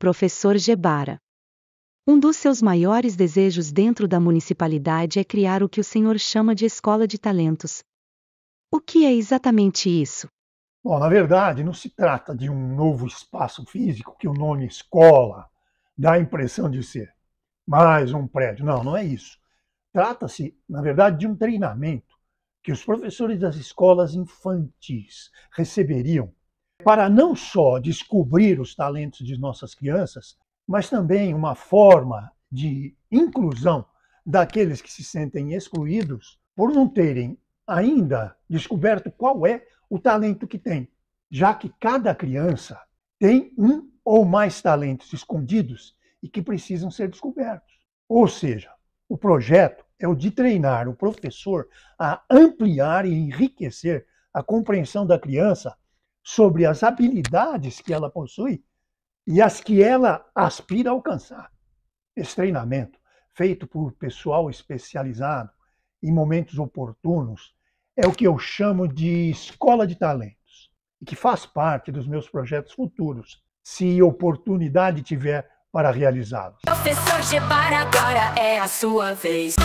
professor Gebara. Um dos seus maiores desejos dentro da municipalidade é criar o que o senhor chama de escola de talentos. O que é exatamente isso? Bom, na verdade, não se trata de um novo espaço físico que o nome escola dá a impressão de ser mais um prédio. Não, não é isso. Trata-se, na verdade, de um treinamento que os professores das escolas infantis receberiam para não só descobrir os talentos de nossas crianças, mas também uma forma de inclusão daqueles que se sentem excluídos por não terem ainda descoberto qual é o talento que tem, já que cada criança tem um ou mais talentos escondidos e que precisam ser descobertos. Ou seja, o projeto é o de treinar o professor a ampliar e enriquecer a compreensão da criança sobre as habilidades que ela possui e as que ela aspira a alcançar. Esse treinamento, feito por pessoal especializado em momentos oportunos, é o que eu chamo de escola de talentos, e que faz parte dos meus projetos futuros, se oportunidade tiver para realizá-los. Professor Gebara, agora é a sua vez.